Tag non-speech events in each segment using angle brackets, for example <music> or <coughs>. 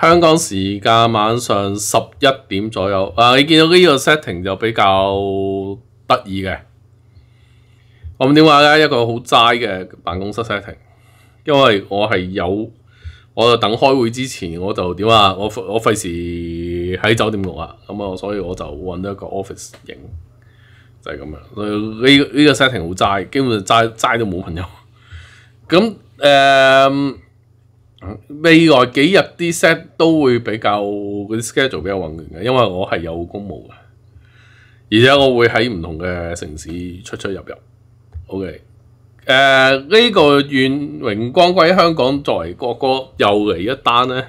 香港時間晚上十一點左右，啊，你見到呢個 setting 就比較得意嘅。我點話咧？一個好齋嘅辦公室 setting，因為我係有，我就等開會之前我就點話，我我費事喺酒店录啊，咁啊，所以我就揾到一个 office 影，就系咁样。呢呢个 setting 好斋，基本上斋斋都冇朋友。<laughs> 咁诶，未来几日啲 set 都会比较嗰啲 schedule 比较混乱嘅，因为我系有公务嘅，而且我会喺唔同嘅城市出出入入。OK，诶，呢个愿荣光归香港作为国歌又嚟一单咧。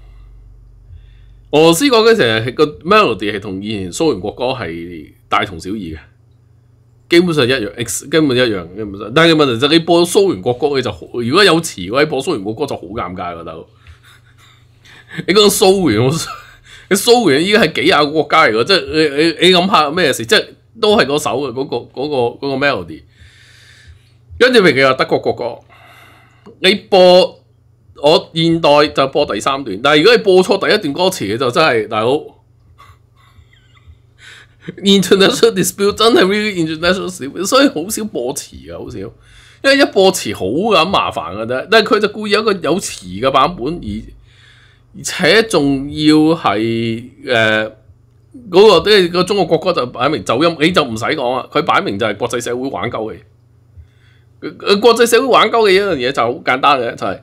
俄罗斯讲嘅成日个 melody 系同以前苏联国歌系大同小异嘅，基本上一样，x 根本一样，基本。上。但系问题就你播苏联国歌，你就好。如果有词，我你播苏联国歌就好尴尬噶佬。<laughs> 你讲苏联，你苏联依家系几廿个国家嚟噶？即系你你你谂下咩事？即系都系嗰首嘅嗰个嗰个嗰个 melody。跟住譬如话德国国歌，你播。我現代就播第三段，但系如果你播錯第一段歌詞嘅就真系大佬。International dispute 真系 real l y international dispute，所以好少播詞嘅，好少，因为一播詞好咁麻煩嘅啫。但系佢就故意一個有詞嘅版本，而而且仲要係誒嗰個即係個中國國歌就擺明走音，你就唔使講啦，佢擺明就係國際社會玩鳩嘅。國際社會玩鳩嘅一樣嘢就好簡單嘅，就係。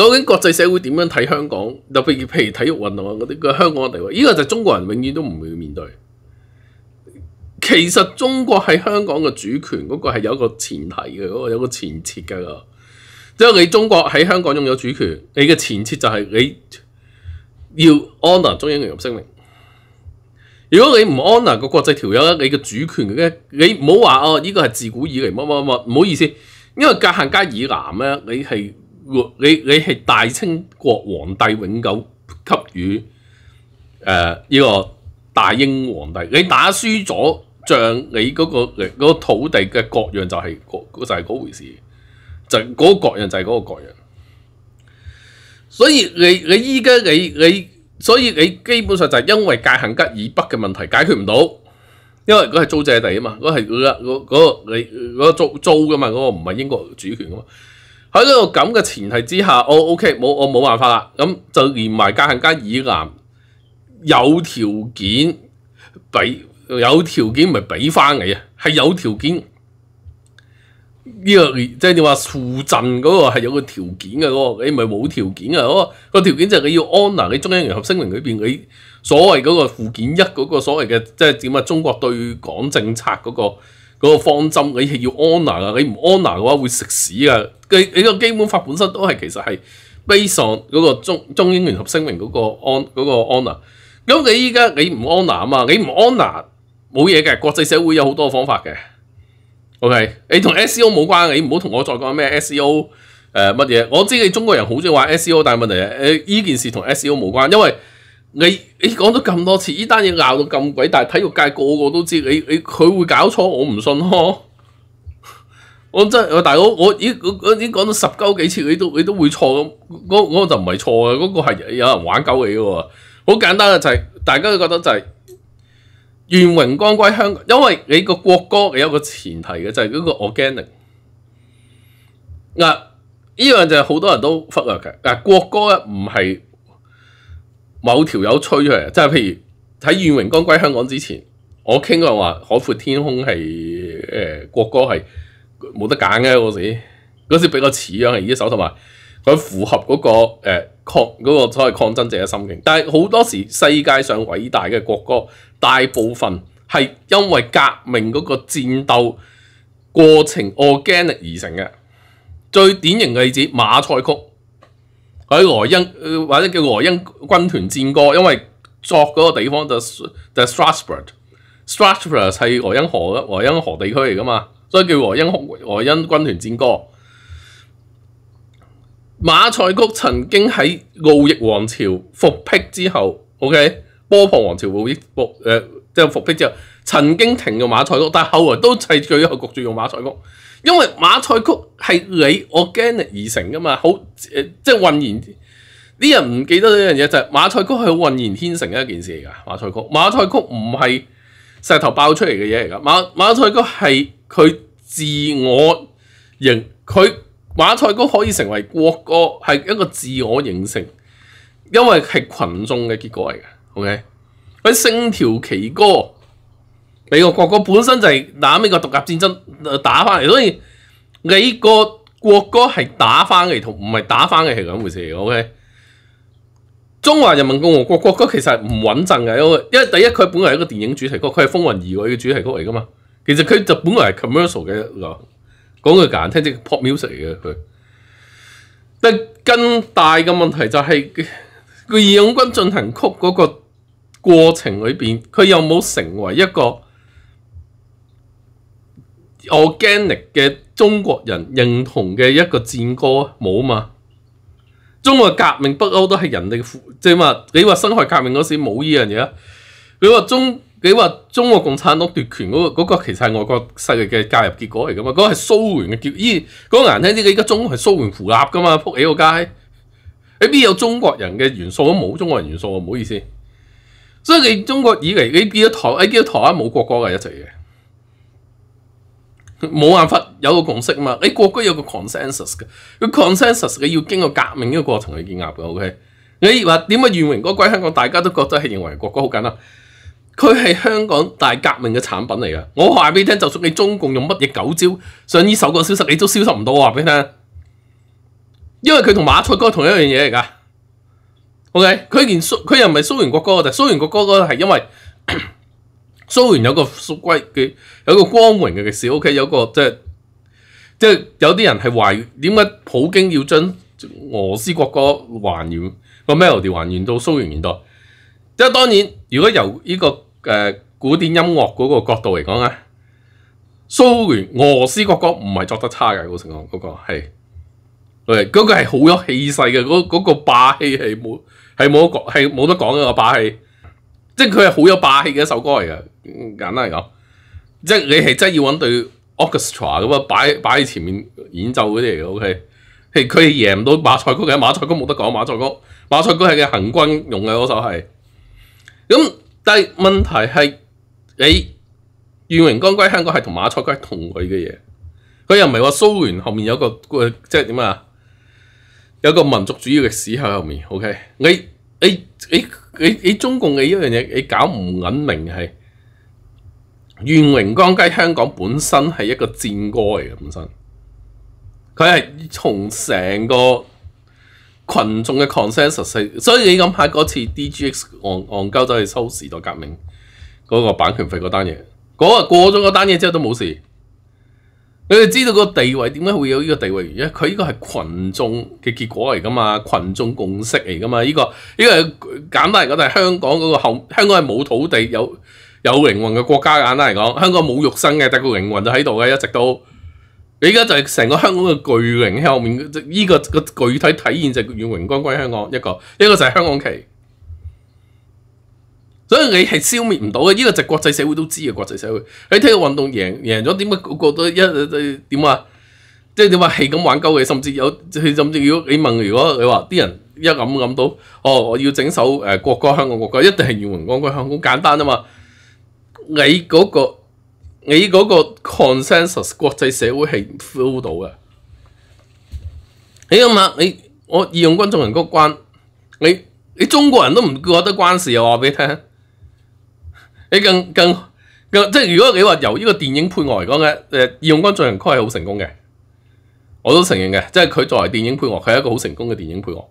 究竟國際社會點樣睇香港？特別譬如體育運動啊嗰啲，個香港嘅地位，呢個就中國人永遠都唔會面對。其實中國喺香港嘅主權嗰個係有一個前提嘅，嗰個有個前設嘅。即係你中國喺香港擁有主權，你嘅前設就係你要 h o n o r 中英聯合聲明。如果你唔 h o n o r 個國際條約咧，你嘅主權嘅咧，你唔好話哦，呢個係自古以來乜乜乜，唔好意思，因為隔行加以南咧，你係。你你係大清國皇帝永久給予誒呢個大英皇帝，你打輸咗仗，你嗰個嗰土地嘅各樣就係就係嗰回事，就嗰個各樣就係嗰個各樣。所以你你依家你你，所以你基本上就係因為界限吉爾北嘅問題解決唔到，因為佢係租借地啊嘛，佢係嗰嗰個你嗰租租噶嘛，嗰個唔係英國主權噶嘛。喺呢个咁嘅前提之下，我 OK，冇我冇办法啦。咁就连埋加行加以南，有条件俾，有条件咪俾翻你啊？系有条件呢个，即系你话附赠嗰个系有个条件嘅嗰个，你咪冇条件嘅嗰个个条件就系你要安南喺中央联合声明里边，你所谓嗰个附件一嗰个所谓嘅，即系点啊？中国对港政策嗰个。嗰個方針，你係要 h o n o r 噶，你唔 h o n o r 嘅話會食屎噶。你佢個基本法本身都係其實係 base on 嗰個中中英聯合聲明嗰個 h o n o r 咁你依家你唔 h o n o r 啊嘛，你唔 h o n o r 沒嘢嘅。國際社會有好多方法嘅。OK，你同 SEO 冇關，你唔好同我再講咩 SEO 誒乜嘢。我知你中國人好中意話 SEO，但係問題係依件事同 SEO 冇關，因為。你你講咗咁多次呢单嘢鬧到咁鬼大，體育界個個都知你你佢會搞錯，我唔信咯。<laughs> 我真系，大佬，我已依我我依講咗十鸠幾次，你都你都會錯咁，嗰嗰就唔係錯嘅，嗰個係有人玩鸠你嘅喎。好簡單嘅就係大家都覺得就係願荣光歸香，港，因為你個國歌你有個前提嘅就係嗰個 n i c 嗱，呢樣就係好多人都忽略嘅，嗱國歌咧唔係。某條友吹出嚟，即係譬如喺願榮光歸香港之前，我傾過話《海闊天空》係誒國歌係冇得揀嘅嗰時，嗰時比較似樣係呢一首，同埋佢符合嗰個誒抗嗰個所謂抗爭者嘅心境。但係好多時世界上偉大嘅國歌，大部分係因為革命嗰個戰鬥過程 organic 而成嘅。最典型嘅例子《馬賽曲》。佢萊茵，或者叫俄茵軍團戰歌，因為作嗰個地方就就 Strasbourg，Strasbourg 係俄茵河、萊茵河地區嚟噶嘛，所以叫俄茵萊茵軍團戰歌。馬賽曲曾經喺奧翼王朝复辟之後，OK，波旁王朝復復誒。即係復辟之後，曾經停用馬賽曲，但係後來都係最後焗住用馬賽曲，因為馬賽曲係你 organic 而成噶嘛，好誒，即係混然啲人唔記得呢樣嘢就係馬賽曲係混然天成嘅一件事嚟噶，馬賽曲，馬賽曲唔係石頭爆出嚟嘅嘢嚟噶，馬馬賽曲係佢自我形，佢馬賽曲可以成為國歌係一個自我形成，因為係群眾嘅結果嚟嘅，OK。嗰啲升旗歌，美国国歌本身就系打呢个独立战争打翻嚟，所以美国国歌系打翻嚟同唔系打翻嚟系咁回事。O K，中华人民共和国国歌其实唔稳阵嘅，因为因为第一佢本来系一个电影主题曲，佢系风云二嘅主题曲嚟噶嘛。其实佢就本来系 commercial 嘅一个，讲句简听即 pop music 嚟嘅佢。但更大嘅问题就系个义勇军进行曲嗰个。過程裏邊，佢有冇成為一個 organic 嘅中國人認同嘅一個戰歌？冇啊嘛。中國革命不嬲都係人哋負即係嘛。你話辛亥革命嗰時冇呢樣嘢啊。你話中你話中國共產黨奪權嗰個嗰個其實係外國勢力嘅介入結果嚟噶嘛？嗰個係蘇聯嘅結咦？嗰個難聽啲，依家中國係蘇聯扶立噶嘛？撲起個街你邊有中國人嘅元素都冇中國人元素啊！唔好意思。所以你中国以嚟，你见到台，你见到台湾冇国歌嘅一齐嘅，冇办法有个共识啊嘛，你国歌有个 consensus 嘅，个 consensus 你要经过革命嘅过程去建立嘅，OK？你话点解袁榮哥归香港，大家都觉得系认为国歌好紧啊，佢系香港大革命嘅产品嚟嘅。我话俾你听，就算你中共用乜嘢狗招，想呢首歌消失，你都消失唔到。我话俾你听，因为佢同马赛歌同一样嘢嚟噶。O.K. 佢件佢又唔係蘇联國歌，但係蘇聯國歌嗰係因為 <coughs> 蘇联有個蘇归嘅有個光榮嘅历史。O.K. 有個即係即係有啲人係疑點解普京要將俄斯國歌還原個 melody 還原到蘇联年代？即係當然，如果由呢個誒古典音樂嗰個角度嚟講咧，蘇联俄斯國歌唔係作得差嘅嗰個情況，嗰個係。嗰个系好有气势嘅，嗰嗰个霸气系冇，系冇得讲，系冇得讲嘅个霸气。即系佢系好有霸气嘅一首歌嚟嘅，简单嚟讲，即系你系真要揾对 orchestra 咁啊，摆摆喺前面演奏嗰啲嚟嘅。O K，系佢赢唔到马赛曲嘅，马赛曲冇得讲，马赛曲马赛曲系嘅行军用嘅嗰首系。咁但系问题系你《愿荣光归香港》系同马赛曲系同类嘅嘢，佢又唔系话苏联后面有个即系点啊？有個民族主义嘅史喺后面，OK？你你你你你中共嘅一樣嘢，你搞唔揾明係袁榮光街香港本身係一個戰歌嚟嘅本身，佢係從成個群眾嘅 consensus，所以你谂下嗰次 D G X 戇戇鳩走去收時代革命嗰個版權費嗰單嘢，嗰個過咗嗰單嘢之後都冇事。你哋知道個地位點解會有呢個地位？因佢呢個係群眾嘅結果嚟噶嘛，群眾共識嚟噶嘛。个個依個簡單嚟講，就係香港嗰個香港係冇土地有有靈魂嘅國家。簡單嚟講，香港冇肉身嘅，但个個靈魂就喺度嘅，一直都。你而家就係成個香港嘅巨靈喺後面。呢個個具體體現就係與榮光归香港一個，一個就係香港旗。所以你係消滅唔到嘅，呢個就國際社會都知嘅。國際社會，你睇個運動贏贏咗，點乜覺得一點啊？即係點話係咁玩鳩嘅？甚至有甚至果你問，如果你話啲人一諗諗到，哦，我要整首誒國歌，香港國歌，一定係義勇光軍香港，簡單啊嘛。你嗰個你嗰個 consensus 國際社會係 e e l 到嘅。你諗下，你我義勇軍眾人嗰關你你中國人都唔覺得關事啊？我俾你聽。你更更更即係如果你話由呢個電影配樂嚟講嘅，誒葉勇能進行曲係好成功嘅，我都承認嘅。即係佢作為電影配樂係一個好成功嘅電影配樂。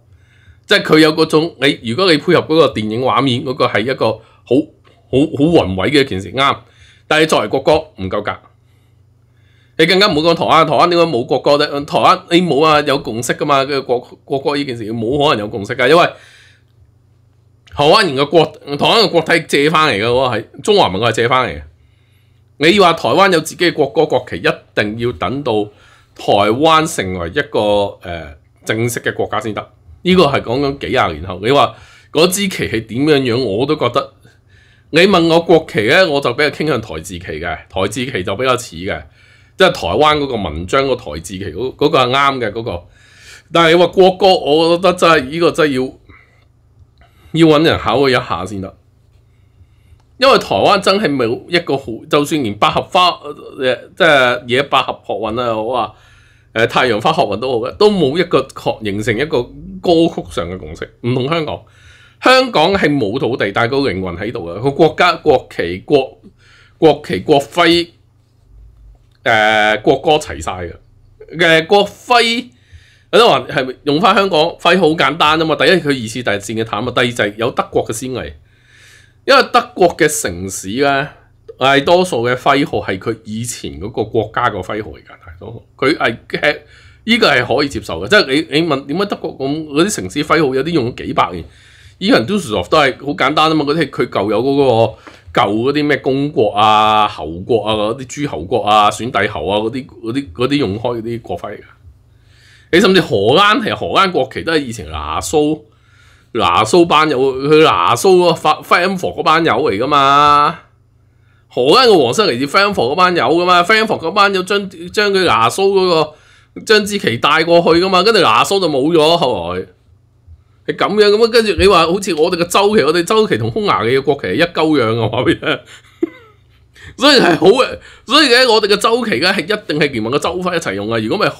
即係佢有嗰種你，如果你配合嗰個電影畫面嗰個係一個好好好宏偉嘅一件事啱。但係作為國歌唔夠格。你更加唔好講台灣台灣點解冇國歌啫？台灣你冇啊有共識噶嘛？嘅國國歌呢件事冇可能有共識㗎，因為。台灣人嘅國，台灣嘅國體借翻嚟嘅，我係中華民國係借翻嚟嘅。你要話台灣有自己嘅國歌國旗，一定要等到台灣成為一個誒正式嘅國家先得。呢個係講緊幾廿年後。你話嗰支旗係點樣樣，我都覺得。你問我國旗咧，我就比較傾向台字旗嘅，台字旗就比較似嘅，即係台灣嗰個文章個台字旗嗰嗰個係啱嘅嗰個。但係你話國歌，我覺得真係呢個真係要。要揾人考佢一下先得，因为台湾真系冇一个好，就算连百合花即系野百合学运啊，好啊，诶太阳花学运都好嘅，都冇一个形成一个歌曲上嘅共识，唔同香港。香港系冇土地但係个灵魂喺度嘅，个国家国旗国国旗国徽诶国歌齐晒嘅，诶国徽。我都話係用翻香港徽號好簡單啊嘛！第一佢二次大戰嘅坦啊，第二就係有德國嘅先例，因為德國嘅城市咧，大多數嘅徽號係佢以前嗰個國家個徽號嚟㗎，大多數佢係嘅，依個係可以接受嘅。即係你你問點解德國咁嗰啲城市徽號有啲用咗幾百年？依個 Nusdorf 都係好簡單啊嘛！嗰啲佢舊有嗰個舊嗰啲咩公國啊、侯國啊、嗰啲諸侯國啊、選帝侯啊嗰啲嗰啲嗰啲用開嗰啲國徽。你甚至荷蘭實荷蘭國旗都係以前拿蘇拿蘇班友，佢拿蘇個法 Flemm 嗰班友嚟噶嘛？荷蘭個黃室嚟自 Flemm 伏嗰班友噶嘛？Flemm 伏嗰班友將將佢拿蘇嗰個張之麒帶過去噶嘛？跟住拿蘇就冇咗，後來係咁樣咁啊！跟住你話好似我哋個周期，我哋周期同匈牙利嘅國旗一鳩樣啊！<laughs> 所以係好嘅，所以咧我哋嘅周期咧係一定係全盟嘅週翻一齊用啊！如果咪好。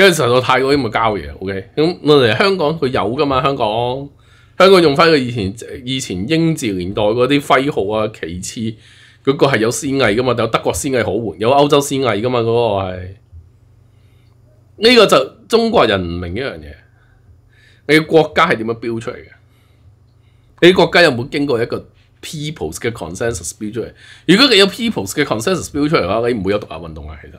因为实在太嗰啲咪交易，OK。咁我哋香港佢有噶嘛？香港香港用翻佢以前以前英治年代嗰啲徽号啊、旗次，嗰个系有先艺噶嘛？有德国先艺好换，有欧洲先艺噶嘛？嗰个系呢个就中国人唔明一样嘢。你国家系点样标出嚟嘅？你国家有冇经过一个 people s 嘅 consensus 标出嚟？如果你有 people s 嘅 consensus 标出嚟嘅话，你唔会有独立运动啊！其实。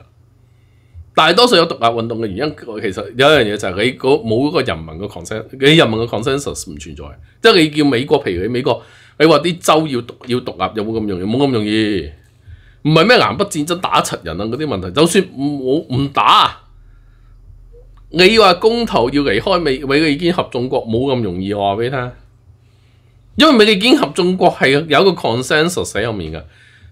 大多數有獨立運動嘅原因，其實有一樣嘢就係你嗰冇個人民嘅 c o n s e n s 你人民嘅 consensus 唔存在，即係你叫美國，譬如你美國，你話啲州要要獨立有冇咁容易？冇咁容易，唔係咩南北戰爭打一人啊嗰啲問題，就算冇唔打，你話公投要離開美美利已經合眾國冇咁容易，我話俾你聽，因為美利坚合眾國係有個 consensus 喺入面嘅。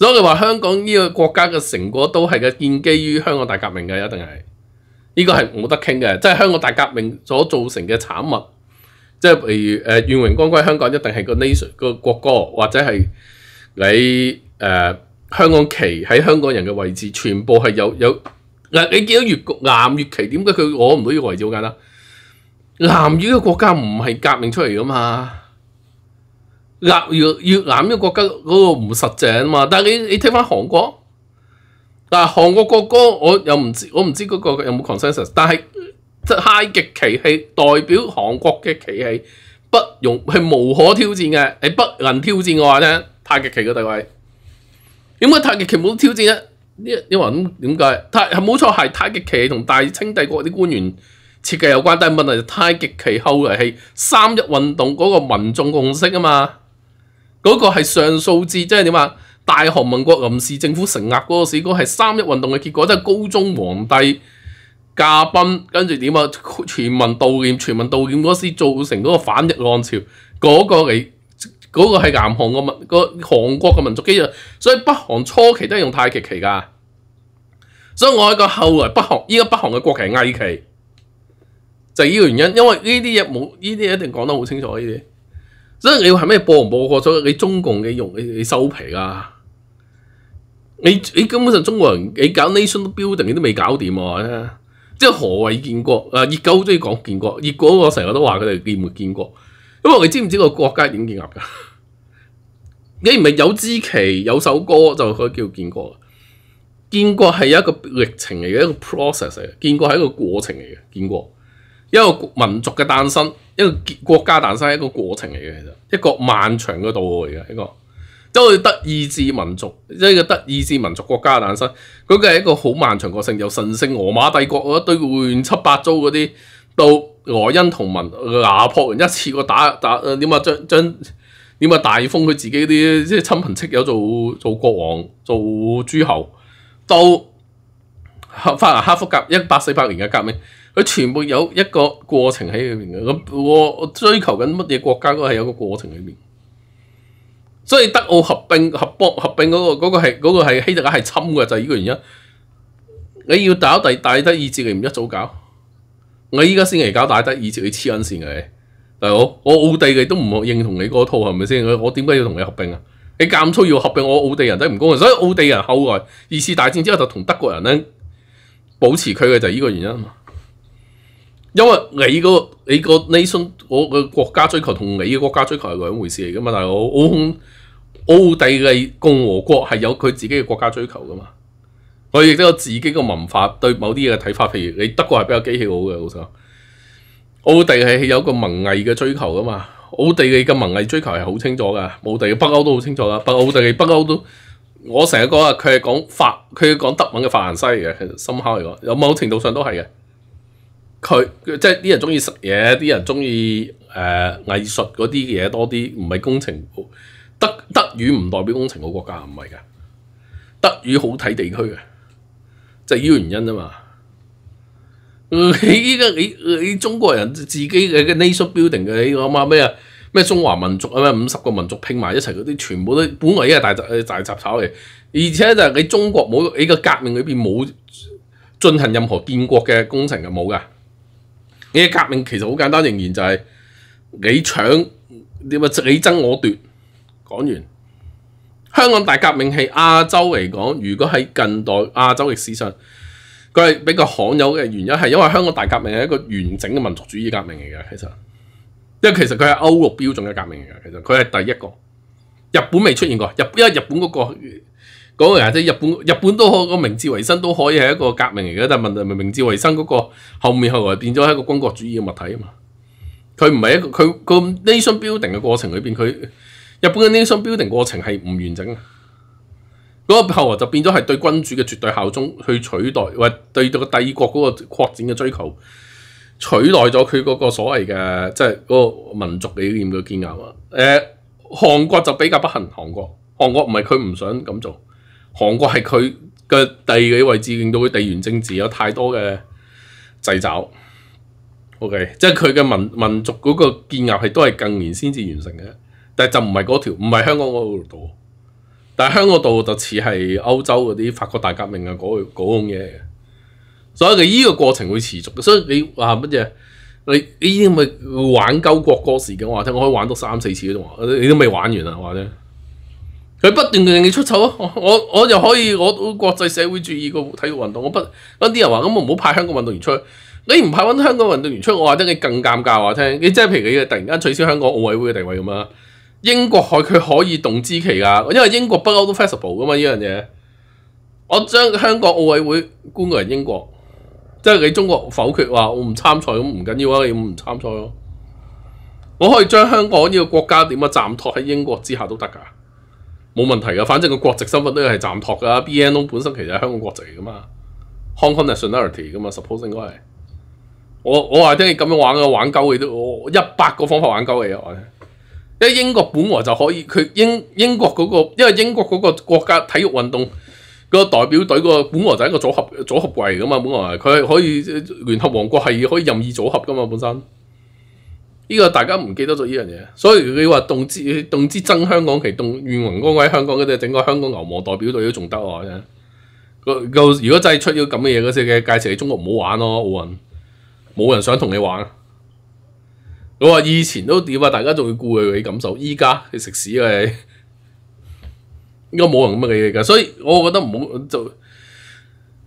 所以話香港呢個國家嘅成果都係嘅建基於香港大革命嘅，一定係呢個係冇得傾嘅，即係香港大革命所造成嘅產物。即係譬如誒《願榮光歸香港》，一定係個 nation 個國歌，或者係你誒香港旗喺香港人嘅位置，全部係有有嗱。你見到越南越旗，點解佢攞唔到呢個位置好啱啦？南越嘅国國家唔係革命出嚟噶嘛？亞越越南呢個國家嗰個唔實正嘛，但係你你聽翻韓國嗱，韓國國歌我又唔知，我唔知嗰個有冇 consensus，但係太極旗係代表韓國嘅旗係不容係無可挑戰嘅，你不能挑戰我啊！太極旗嘅地位，點解太極旗冇挑戰啊？呢呢話咁點解？太係冇錯，係太極旗同大清帝國啲官員設計有關，但係問題就太極旗後嚟係三一運動嗰個民眾共識啊嘛～嗰個係上數字，即係點啊？大韓民國臨時政府承壓嗰個史歌係三一運動嘅結果，即係高宗皇帝駕崩，跟住點啊？全民悼念，全民悼念嗰時造成嗰個反日浪潮，嗰個嚟，嗰個係南韓個民個韓國嘅民族基因，所以北韓初期都係用泰極旗噶，所以我喺個後來北韓依家北韓嘅國旗偽旗，就係依個原因，因為呢啲嘢冇呢啲一定講得好清楚呢啲。所以你要咩播唔播過咗？你中共嘅用你你收皮啦！你你根本上中國人你搞 nation building 你都未搞掂啊！即係何谓建國？啊，熱狗好中意講建国，熱狗我成日都話佢哋建唔建国，因為你知唔知個國家點建立㗎？你唔係有支旗有首歌就可以叫建国？建國係一個歷程嚟嘅，一個 process 嚟嘅。建国系一個過程嚟嘅，建国一个民族嘅誕生。一个国家诞生一个过程嚟嘅，其实一个漫长嘅道路嚟嘅一个，即系德意志民族，即系一个德意志民族国家诞生，佢个系一个好漫长过程，由神圣罗马帝国嗰一堆乱七八糟嗰啲，到俄恩同盟、拿破仑一次个打打，诶点啊将将点啊大封佢自己啲即系亲朋戚友做做国王、做诸侯，到法兰克福夹一八四八年嘅革命。佢全部有一个过程喺里面嘅。咁我我追求紧乜嘢国家都系有个过程喺面。所以德奥合并合博合并嗰个嗰个系嗰个系希特勒系侵嘅就系呢个原因。你要搞第大德二战你唔一早搞，我依家先嚟搞大德二战，你黐银线嘅大佬。我奥地利都唔认同你嗰套，系咪先？我点解要同你合并啊？你咁粗要合并我奥地人都唔公所以奥地人后来二次大战之后就同德国人咧保持佢嘅就系呢个原因啊。因為你個你个 nation，我個國家追求同你嘅國家追求係兩回事嚟噶嘛，但係奧奧地利共和國係有佢自己嘅國家追求噶嘛，我亦都有自己嘅文化對某啲嘢嘅睇法，譬如你德國係比較机器好嘅老實，奧地利有個文藝嘅追求噶嘛，奧地利嘅文藝追求係好清楚噶，奧地嘅北歐都好清楚啦，北奧地利北歐都，我成日講啊，佢係講法，佢講德文嘅法蘭西嘅，其實深刻嚟講，有某程度上都係嘅。佢即係啲人中意食嘢，啲人中意誒藝術嗰啲嘢多啲，唔係工程。德德語唔代表工程個國家，唔係㗎。德語好睇地區嘅，就依個原因啊嘛。<laughs> 依家你你中國人自己嘅嘅 nation building 嘅你個下咩啊咩中華民族啊咩五十個民族拼埋一齊嗰啲，全部都本來依係大集大雜炒嚟。而且就係你中國冇你個革命裏邊冇進行任何建國嘅工程嘅冇㗎。你嘅革命其實好簡單，仍然就係你搶你咪你爭我奪。講完，香港大革命係亞洲嚟講，如果喺近代亞洲嘅史上，佢係比較罕有嘅原因係因為香港大革命係一個完整嘅民族主義革命嚟嘅。其實，因為其實佢係歐陸標準嘅革命嚟嘅。其實佢係第一個，日本未出現過。日因為日本嗰個。講嘅人即系日本，日本都個明治維新都可以係一個革命嚟嘅，但係明明明治維新嗰個後面后来變咗係一個軍國主義嘅物體啊嘛。佢唔係一個佢个 nation building 嘅過程裏边，佢日本嘅 nation building 過程係唔完整嘅。嗰個後嚟就變咗係對君主嘅絕對效忠去取代，或對個帝國嗰個擴展嘅追求取代咗佢嗰個所謂嘅即係个民族理念嘅建立。啊。誒，韓國就比較不幸，韓國韓國唔係佢唔想咁做。韓國係佢嘅第二位置，令到佢地緣政治有太多嘅掣肘。OK，即係佢嘅民民族嗰個建立係都係近年先至完成嘅，但係就唔係嗰條，唔係香港嗰條道。但係香港道就似係歐洲嗰啲法國大革命啊嗰嗰種嘢嘅。所以佢依個過程會持續嘅，所以你話乜嘢？你呢啲咪玩鳩國歌時嘅？我話聽，我可以玩多三四次都，你都未玩完啊！我話聽。佢不斷令你出丑咯，我我又可以我國際社會主義個體育運動，我不啲人話咁唔好派香港運動員出，去，你唔派揾香港運動員出，我話得你更尷尬話聽，你即係譬如你突然間取消香港奧委會嘅地位咁啊？英國佢佢可以動之期噶，因為英國不嬲都 flexible 噶嘛呢樣嘢。我將香港奧委會搬过嚟英國，即係你中國否決話我唔參賽咁唔緊要啊，你唔參賽咯，我可以將香港呢個國家點啊暂託喺英國之下都得噶。冇問題噶，反正個國籍身份都係暫托噶。B N O 本身其實係香港國籍嚟噶嘛，Hong Kong nationality 噶嘛，suppose 應該係。我我話聽你咁樣玩啊，玩鳩你都，一百個方法玩鳩嘢啊！因為英國本來就可以，佢英英國嗰個，因為英國嗰個國家體育運動個代表隊個本來就係一個組合組合櫃嚟噶嘛，本來佢係可以聯合王國係可以任意組合噶嘛，本身。呢個大家唔記得咗呢樣嘢，所以你話動之动之争香港，其動怨雲嗰位香港嘅整個香港牛毛代表隊都仲得喎，真。个如果真係出咗咁嘅嘢嗰時嘅，介绍，你中國唔好玩咯，奧運冇人想同你玩。我話以前都点啊，大家仲會顧佢啲感受，依家食屎你，應該冇人咁樣嘢噶。所以我覺得唔好就。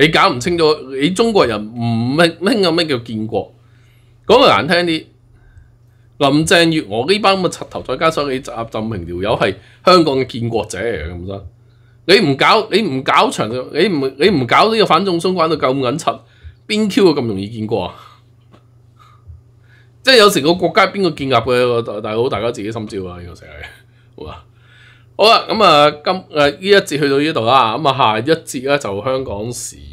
你搞唔清楚，你中國人唔明明有咩叫建國？講句難聽啲，林鄭月娥呢班咁嘅柒頭再加上你習近平條友係香港嘅建國者嚟嘅咁你唔搞，你唔搞長，你唔你唔搞呢個反中控，玩到咁緊柒，邊 Q 咁容易建國啊？<laughs> 即係有時個國家邊個建立嘅？大佬大家自己心照啊！呢個成日好啊。好啦，咁啊，今诶呢一節去到呢度啦。咁啊，下一節咧就香港时。